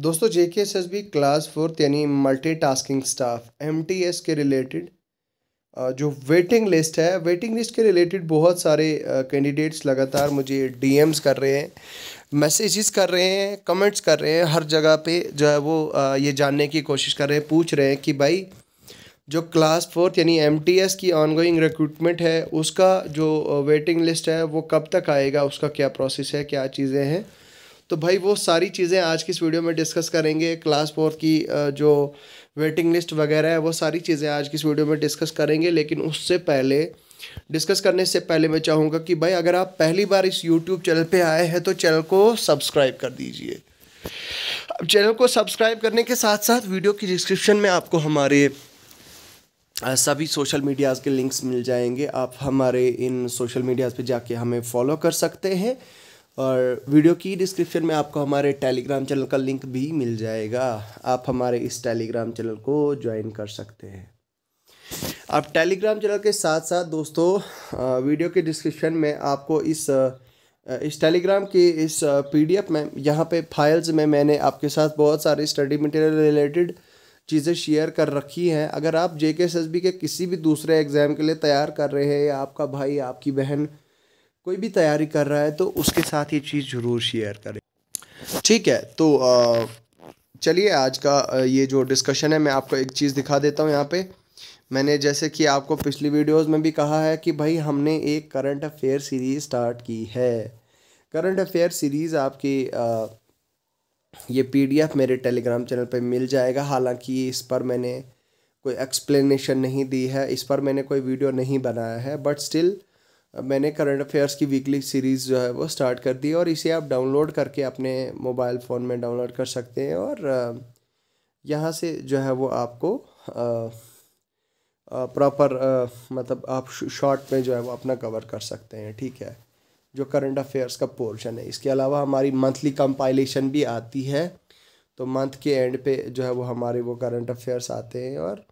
दोस्तों J K S S B class fourth यानी multi tasking staff M T S के related जो waiting list है waiting list के रिलेटेड बहुत सारे कैंडिडेट्स लगातार मुझे डी एम्स कर रहे हैं मैसेजेस कर रहे हैं कमेंट्स कर रहे हैं हर जगह पे जो है वो ये जानने की कोशिश कर रहे हैं पूछ रहे हैं कि भाई जो क्लास फोर्थ यानी एम टी एस की ऑनगोइंग रिक्रूटमेंट है उसका जो वेटिंग लिस्ट है वो कब तक आएगा उसका क्या प्रोसेस है क्या चीज़ें हैं तो भाई वो सारी चीज़ें आज की इस वीडियो में डिस्कस करेंगे क्लास फोर्थ की जो वेटिंग लिस्ट वगैरह है वो सारी चीज़ें आज की इस वीडियो में डिस्कस करेंगे लेकिन उससे पहले डिस्कस करने से पहले मैं चाहूँगा कि भाई अगर आप पहली बार इस यूट्यूब चैनल पर आए हैं तो चैनल को सब्सक्राइब कर दीजिए अब चैनल को सब्सक्राइब करने के साथ साथ वीडियो की डिस्क्रिप्शन में आपको हमारे सभी सोशल मीडियाज़ के लिंक्स मिल जाएंगे आप हमारे इन सोशल मीडियाज़ पे जाके हमें फॉलो कर सकते हैं और वीडियो की डिस्क्रिप्शन में आपको हमारे टेलीग्राम चैनल का लिंक भी मिल जाएगा आप हमारे इस टेलीग्राम चैनल को ज्वाइन कर सकते हैं आप टेलीग्राम चैनल के साथ साथ दोस्तों वीडियो के डिस्क्रिप्शन में आपको इस इस टेलीग्राम की इस पीडीएफ में यहाँ पे फाइल्स में मैंने आपके साथ बहुत सारे स्टडी मटेरियल रिलेटेड चीज़ें शेयर कर रखी हैं अगर आप जे के के किसी भी दूसरे एग्ज़ाम के लिए तैयार कर रहे हैं या आपका भाई आपकी बहन कोई भी तैयारी कर रहा है तो उसके साथ ये चीज़ ज़रूर शेयर करें ठीक है तो चलिए आज का ये जो डिस्कशन है मैं आपको एक चीज़ दिखा देता हूँ यहाँ पे मैंने जैसे कि आपको पिछली वीडियोस में भी कहा है कि भाई हमने एक करंट अफेयर सीरीज़ स्टार्ट की है करंट अफेयर सीरीज़ आपकी ये पीडीएफ मेरे टेलीग्राम चैनल पे मिल जाएगा हालांकि इस पर मैंने कोई एक्सप्लेनेशन नहीं दी है इस पर मैंने कोई वीडियो नहीं बनाया है बट स्टिल मैंने करंट अफेयर्स की वीकली सीरीज़ जो है वो स्टार्ट कर दी और इसे आप डाउनलोड करके अपने मोबाइल फ़ोन में डाउनलोड कर सकते हैं और यहाँ से जो है वो आपको प्रॉपर मतलब आप शॉर्ट में जो है वो अपना कवर कर सकते हैं ठीक है जो करंट अफेयर्स का पोर्शन है इसके अलावा हमारी मंथली कंपाइलेशन भी आती है तो मंथ के एंड पे जो है वो हमारे वो करंट अफेयर्स आते हैं और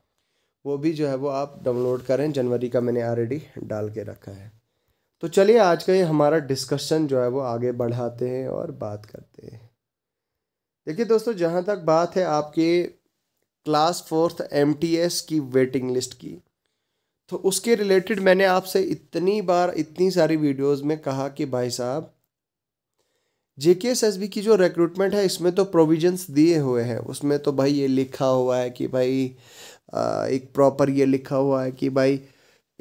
वो भी जो है वो आप डाउनलोड करें जनवरी का मैंने ऑलरेडी डाल के रखा है तो चलिए आज का ये हमारा डिस्कशन जो है वो आगे बढ़ाते हैं और बात करते हैं देखिए दोस्तों जहाँ तक बात है आपके क्लास फोर्थ एम की वेटिंग लिस्ट की तो उसके रिलेटेड मैंने आपसे इतनी बार इतनी सारी वीडियोस में कहा कि भाई साहब जे के एस एस बी की जो रिक्रूटमेंट है इसमें तो प्रोविजंस दिए हुए हैं उसमें तो भाई ये लिखा हुआ है कि भाई आ, एक प्रॉपर ये लिखा हुआ है कि भाई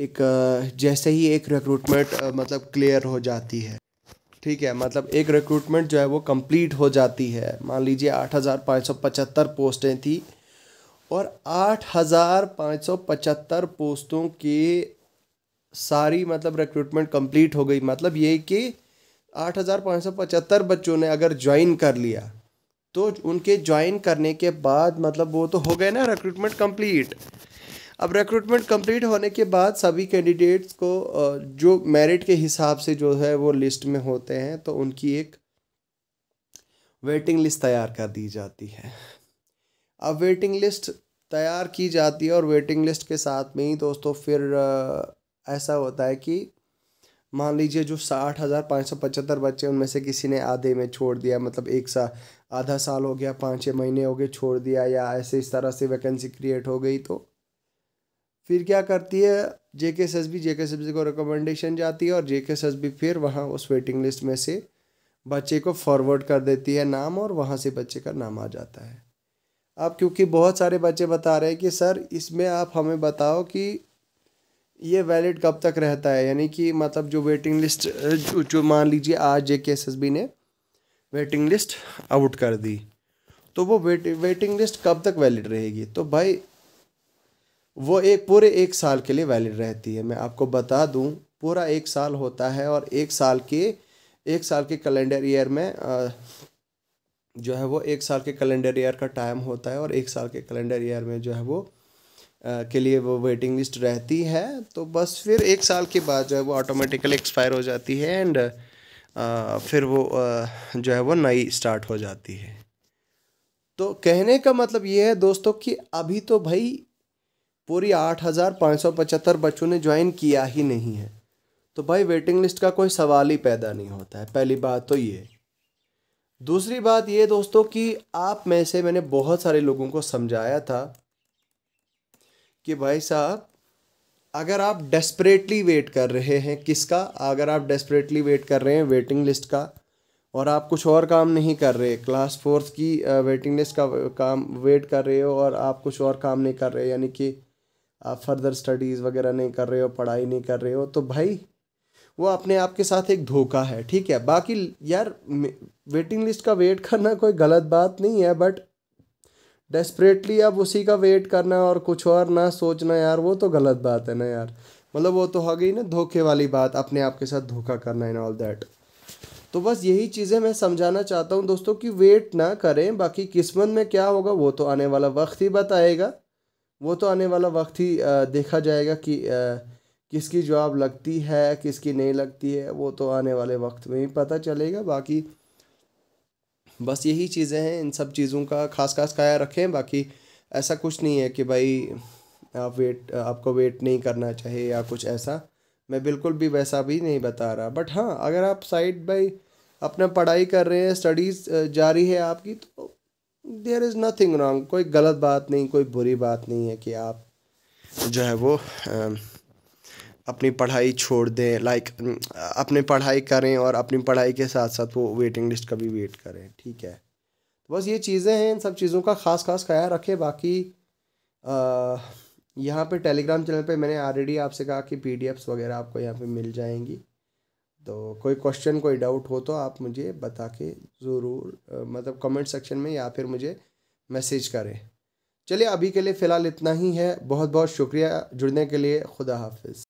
एक जैसे ही एक रिक्रूटमेंट मतलब क्लियर हो जाती है ठीक है मतलब एक रिक्रूटमेंट जो है वो कंप्लीट हो जाती है मान लीजिए आठ हज़ार पाँच सौ पचहत्तर पोस्टें थी और आठ हज़ार पाँच सौ पचहत्तर पोस्टों की सारी मतलब रिक्रूटमेंट कंप्लीट हो गई मतलब ये कि आठ हज़ार पाँच सौ पचहत्तर बच्चों ने अगर ज्वाइन कर लिया तो उनके ज्वाइन करने के बाद मतलब वो तो हो गए ना रिक्रूटमेंट कंप्लीट अब रिक्रूटमेंट कंप्लीट होने के बाद सभी कैंडिडेट्स को जो मेरिट के हिसाब से जो है वो लिस्ट में होते हैं तो उनकी एक वेटिंग लिस्ट तैयार कर दी जाती है अब वेटिंग लिस्ट तैयार की जाती है और वेटिंग लिस्ट के साथ में ही दोस्तों फिर ऐसा होता है कि मान लीजिए जो साठ हज़ार पाँच सौ पचहत्तर बच्चे उनमें से किसी ने आधे में छोड़ दिया मतलब एक सा आधा साल हो गया पाँच छः महीने हो गए छोड़ दिया या ऐसे इस तरह से वैकेंसी क्रिएट हो गई तो फिर क्या करती है जे K S S B J K S S B को रिकमेंडेशन जाती है और जे के एस एस बी फिर वहाँ उस वेटिंग लिस्ट में से बच्चे को फॉरवर्ड कर देती है नाम और वहाँ से बच्चे का नाम आ जाता है अब क्योंकि बहुत सारे बच्चे बता रहे हैं कि सर इसमें आप हमें बताओ कि ये वैलिड कब तक रहता है यानी कि मतलब जो वेटिंग लिस्ट जो, जो मान लीजिए आज J K S S B ने वेटिंग लिस्ट आउट कर दी तो वो वेट वेटिंग लिस्ट कब तक वैलिड रहेगी तो भाई वो एक पूरे एक साल के लिए वैलिड रहती है मैं आपको बता दूं पूरा एक साल होता है और एक साल के एक साल के कैलेंडर ईयर में जो है वो एक साल के कैलेंडर ईयर का टाइम होता है और एक साल के कैलेंडर ईयर में जो है वो के लिए वो वेटिंग लिस्ट रहती है तो बस फिर एक साल के बाद जो है वो ऑटोमेटिकली एक्सपायर हो जाती है एंड फिर वो जो है वो नई स्टार्ट हो जाती है तो कहने का मतलब ये है दोस्तों कि अभी तो भाई पूरी आठ हज़ार पाँच सौ पचहत्तर बच्चों ने ज्वाइन किया ही नहीं है तो भाई वेटिंग लिस्ट का कोई सवाल ही पैदा नहीं होता है पहली बात तो ये दूसरी बात ये दोस्तों कि आप में से मैंने बहुत सारे लोगों को समझाया था कि भाई साहब अगर आप डेस्परेटली वेट कर रहे हैं किसका अगर आप डेस्परेटली वेट कर रहे हैं वेटिंग लिस्ट का और आप कुछ और काम नहीं कर रहे क्लास फोर्थ की वेटिंग लिस्ट का काम वेट कर रहे हो और आप कुछ और काम नहीं कर रहे यानी कि आप फर्दर स्टडीज़ वगैरह नहीं कर रहे हो पढ़ाई नहीं कर रहे हो तो भाई वो अपने आप के साथ एक धोखा है ठीक है बाकी यार वेटिंग लिस्ट का वेट करना कोई गलत बात नहीं है बट डेस्परेटली अब उसी का वेट करना और कुछ और ना सोचना यार वो तो गलत बात है ना यार मतलब वो तो हो गई ना धोखे वाली बात अपने आप के साथ धोखा करना इन ऑल दैट तो बस यही चीज़ें मैं समझाना चाहता हूँ दोस्तों कि वेट ना करें बाकी किस्मत में क्या होगा वो तो आने वाला वक्त ही बताएगा वो तो आने वाला वक्त ही देखा जाएगा कि किसकी जॉब लगती है किसकी नहीं लगती है वो तो आने वाले वक्त में ही पता चलेगा बाकी बस यही चीज़ें हैं इन सब चीज़ों का खास खास ख्याल रखें बाकी ऐसा कुछ नहीं है कि भाई आप वेट आपको वेट नहीं करना चाहिए या कुछ ऐसा मैं बिल्कुल भी वैसा भी नहीं बता रहा बट हाँ अगर आप साइड बाई अपना पढ़ाई कर रहे हैं स्टडीज़ जारी है आपकी तो देर इज़ नथिंग रॉन्ग कोई गलत बात नहीं कोई बुरी बात नहीं है कि आप जो है वो अपनी पढ़ाई छोड़ दें लाइक अपनी पढ़ाई करें और अपनी पढ़ाई के साथ साथ वो वेटिंग लिस्ट का भी वेट करें ठीक है तो बस ये चीज़ें हैं इन सब चीज़ों का ख़ास खास ख्याल रखें बाकी यहाँ पे टेलीग्राम चैनल पे मैंने ऑलरेडी आपसे कहा कि पीडीएफ्स वगैरह आपको यहाँ पे मिल जाएंगी तो कोई क्वेश्चन कोई डाउट हो तो आप मुझे बता के ज़रूर मतलब कमेंट सेक्शन में या फिर मुझे मैसेज करें चलिए अभी के लिए फ़िलहाल इतना ही है बहुत बहुत शुक्रिया जुड़ने के लिए खुदा हाफिज़